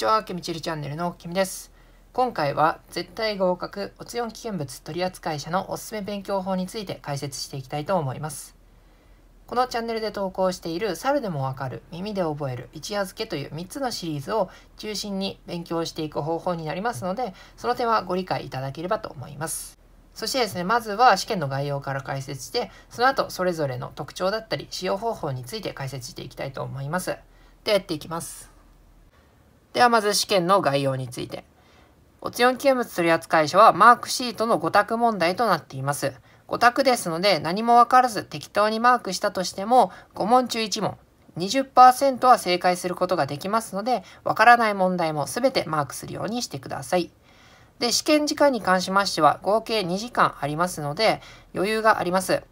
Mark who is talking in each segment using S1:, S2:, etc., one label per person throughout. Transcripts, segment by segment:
S1: ちは、みちりチャンネルのきみです。今回は、絶対合格、オツ4危険物取扱者のおすすめ勉強法について解説していきたいと思います。このチャンネルで投稿している、猿でもわかる、耳で覚える、一夜漬けという3つのシリーズを中心に勉強していく方法になりますので、その点はご理解いただければと思います。そしてですね、まずは試験の概要から解説して、その後それぞれの特徴だったり、使用方法について解説していきたいと思います。ではやっていきます。ではまず試験の概要について。オツン級物取扱書はマークシートの5択問題となっています。5択ですので何もわからず適当にマークしたとしても5問中1問20%は正解することができますのでわからない問題も全てマークするようにしてください。で試験時間に関しましては合計2時間ありますので余裕があります。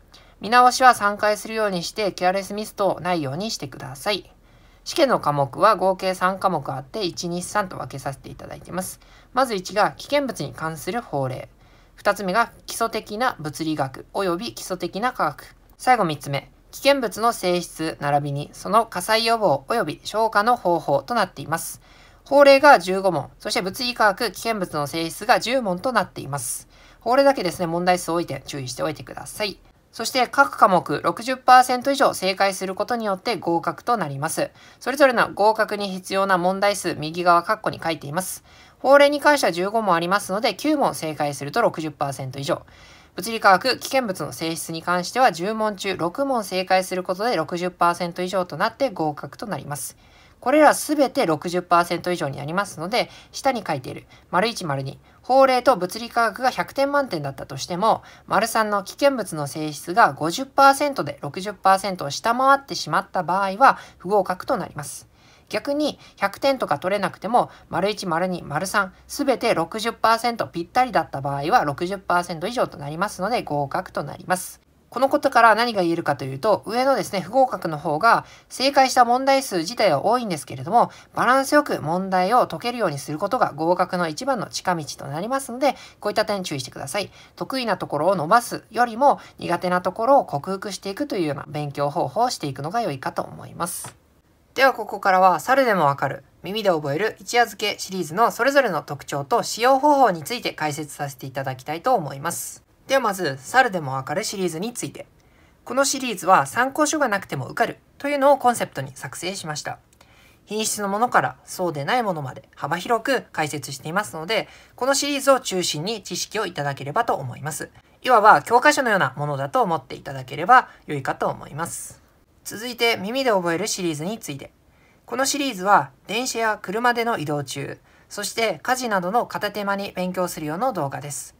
S1: 見直しは3回するようにしてケアレスミスとないようにしてください。試験の科目は合計3科目あって、1、2、3と分けさせていただいています。まず1が危険物に関する法令。2つ目が基礎的な物理学及び基礎的な科学。最後3つ目、危険物の性質並びにその火災予防及び消火の方法となっています。法令が15問、そして物理科学危険物の性質が10問となっています。法令だけですね、問題数を置いて注意しておいてください。そして各科目60%以上正解することによって合格となります。それぞれの合格に必要な問題数、右側括弧に書いています。法令に関しては15問ありますので、9問正解すると60%以上。物理科学、危険物の性質に関しては10問中6問正解することで60%以上となって合格となります。これらすべて60%以上になりますので、下に書いている、丸1、丸に、法令と物理科学が100点満点だったとしても、丸3の危険物の性質が50%で60%を下回ってしまった場合は、不合格となります。逆に100点とか取れなくても、丸1、丸2、丸3、すべて60%ぴったりだった場合は60%以上となりますので合格となります。このことから何が言えるかというと、上のですね、不合格の方が正解した問題数自体は多いんですけれども、バランスよく問題を解けるようにすることが合格の一番の近道となりますので、こういった点注意してください。得意なところを伸ばすよりも、苦手なところを克服していくというような勉強方法をしていくのが良いかと思います。ではここからは猿でもわかる耳で覚える一夜漬けシリーズのそれぞれの特徴と使用方法について解説させていただきたいと思います。ではまず、猿でもわかるシリーズについて。このシリーズは参考書がなくても受かるというのをコンセプトに作成しました。品質のものからそうでないものまで幅広く解説していますので、このシリーズを中心に知識をいただければと思います。いわば教科書のようなものだと思っていただければ良いかと思います。続いて耳で覚えるシリーズについて。このシリーズは電車や車での移動中、そして家事などの片手間に勉強するような動画です。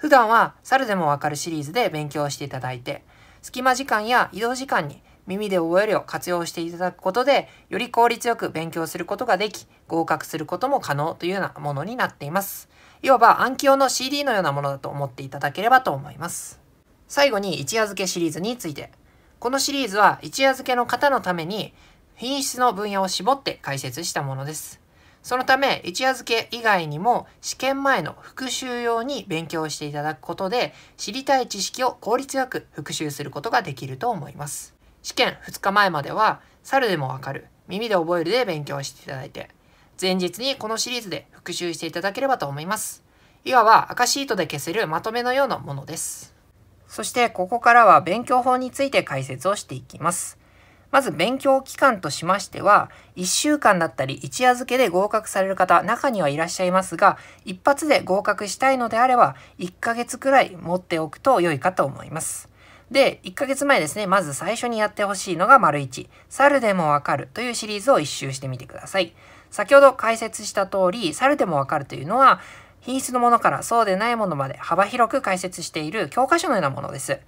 S1: 普段は猿でもわかるシリーズで勉強していただいて、隙間時間や移動時間に耳で覚えるを活用していただくことで、より効率よく勉強することができ、合格することも可能というようなものになっています。いわば暗記用の CD のようなものだと思っていただければと思います。最後に一夜漬けシリーズについて。このシリーズは一夜漬けの方のために、品質の分野を絞って解説したものです。そのため、一夜漬け以外にも試験前の復習用に勉強していただくことで、知りたい知識を効率よく復習することができると思います。試験2日前までは、猿でもわかる、耳で覚えるで勉強していただいて、前日にこのシリーズで復習していただければと思います。いわば赤シートで消せるまとめのようなものです。そしてここからは勉強法について解説をしていきます。まず勉強期間としましては、1週間だったり一夜漬けで合格される方、中にはいらっしゃいますが、一発で合格したいのであれば、1ヶ月くらい持っておくと良いかと思います。で、1ヶ月前ですね、まず最初にやってほしいのが丸1、猿でもわかるというシリーズを一周してみてください。先ほど解説した通り、猿でもわかるというのは、品質のものからそうでないものまで幅広く解説している教科書のようなものです。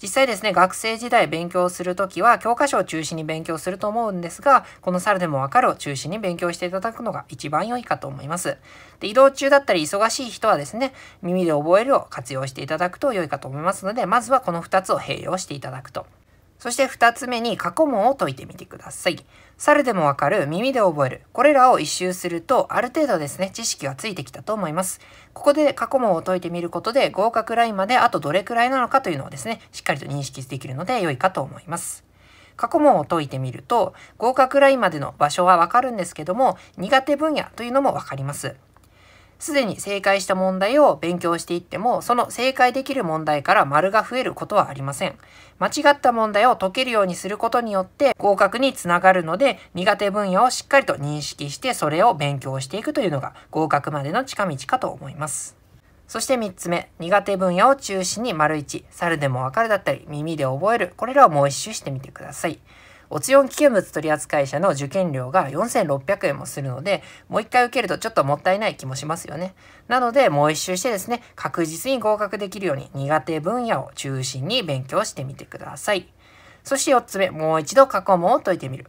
S1: 実際ですね、学生時代勉強するときは、教科書を中心に勉強すると思うんですが、この猿でもわかるを中心に勉強していただくのが一番良いかと思います。で移動中だったり忙しい人はですね、耳で覚えるを活用していただくと良いかと思いますので、まずはこの2つを併用していただくと。そして2つ目に過去問を解いてみてください。猿でもわかる、耳で覚える。これらを一周すると、ある程度ですね、知識がついてきたと思います。ここで過去問を解いてみることで、合格ラインまであとどれくらいなのかというのをですね、しっかりと認識できるので良いかと思います。過去問を解いてみると、合格ラインまでの場所はわかるんですけども、苦手分野というのもわかります。すでに正解した問題を勉強していっても、その正解できる問題から丸が増えることはありません。間違った問題を解けるようにすることによって合格につながるので、苦手分野をしっかりと認識してそれを勉強していくというのが合格までの近道かと思います。そして3つ目、苦手分野を中心に丸1、猿でもわかるだったり、耳で覚える、これらをもう一周してみてください。オチオン危険物取扱者の受験料が4600円もするので、もう一回受けるとちょっともったいない気もしますよね。なので、もう一周してですね、確実に合格できるように苦手分野を中心に勉強してみてください。そして4つ目、もう一度過去問を解いてみる。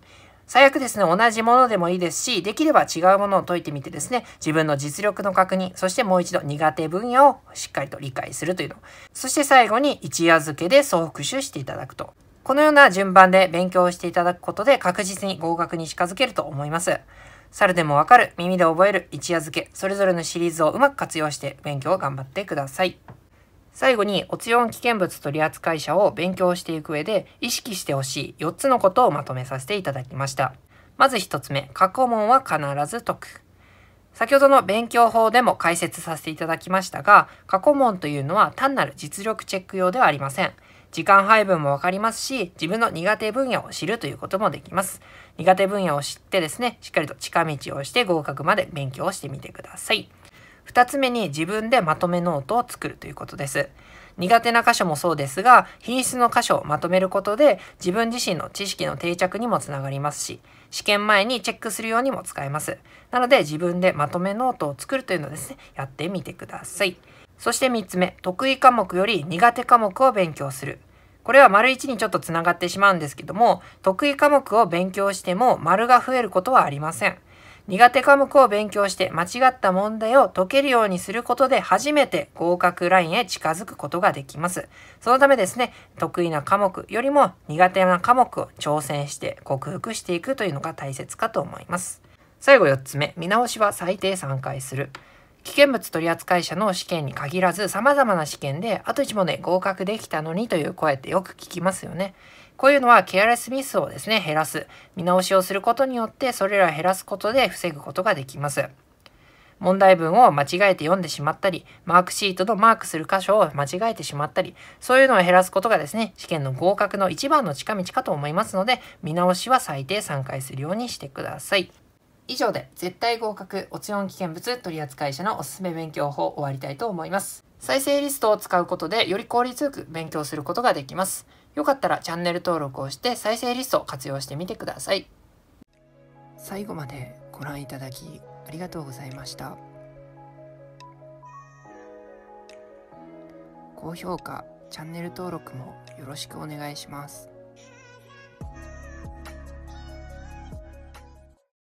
S1: 最悪ですね、同じものでもいいですし、できれば違うものを解いてみてですね、自分の実力の確認、そしてもう一度苦手分野をしっかりと理解するというの。そして最後に一夜漬けで総復習していただくと。このような順番で勉強していただくことで確実に合格に近づけると思います。猿でもわかる、耳で覚える、一夜漬け、それぞれのシリーズをうまく活用して勉強を頑張ってください。最後に、オツヨン危険物取扱者を勉強していく上で意識してほしい4つのことをまとめさせていただきました。まず1つ目、過去問は必ず解く。先ほどの勉強法でも解説させていただきましたが、過去問というのは単なる実力チェック用ではありません。時間配分もわかりますし、自分の苦手分野を知るということもできます。苦手分野を知ってですね、しっかりと近道をして合格まで勉強してみてください。2つ目に自分でまとめノートを作るということです。苦手な箇所もそうですが、品質の箇所をまとめることで自分自身の知識の定着にもつながりますし、試験前にチェックするようにも使えます。なので自分でまとめノートを作るというのをですね、やってみてください。そして3つ目、得意科目より苦手科目を勉強する。これは丸1にちょっとつながってしまうんですけども、得意科目を勉強しても丸が増えることはありません。苦手科目を勉強して間違った問題を解けるようにすることで初めて合格ラインへ近づくことができます。そのためですね、得意な科目よりも苦手な科目を挑戦して克服していくというのが大切かと思います。最後4つ目、見直しは最低3回する。危険物取扱者の試験に限らず様々な試験であと1問で合格できたのにという声ってよく聞きますよね。こういうのはケアレスミスをですね減らす見直しをすることによってそれらを減らすことで防ぐことができます。問題文を間違えて読んでしまったり、マークシートのマークする箇所を間違えてしまったり、そういうのを減らすことがですね、試験の合格の一番の近道かと思いますので、見直しは最低3回するようにしてください。以上で絶対合格オチオン危険物取扱者のおすすめ勉強法終わりたいと思います再生リストを使うことでより効率よく勉強することができますよかったらチャンネル登録をして再生リストを活用してみてください最後までご覧いただきありがとうございました高評価チャンネル登録もよろしくお願いします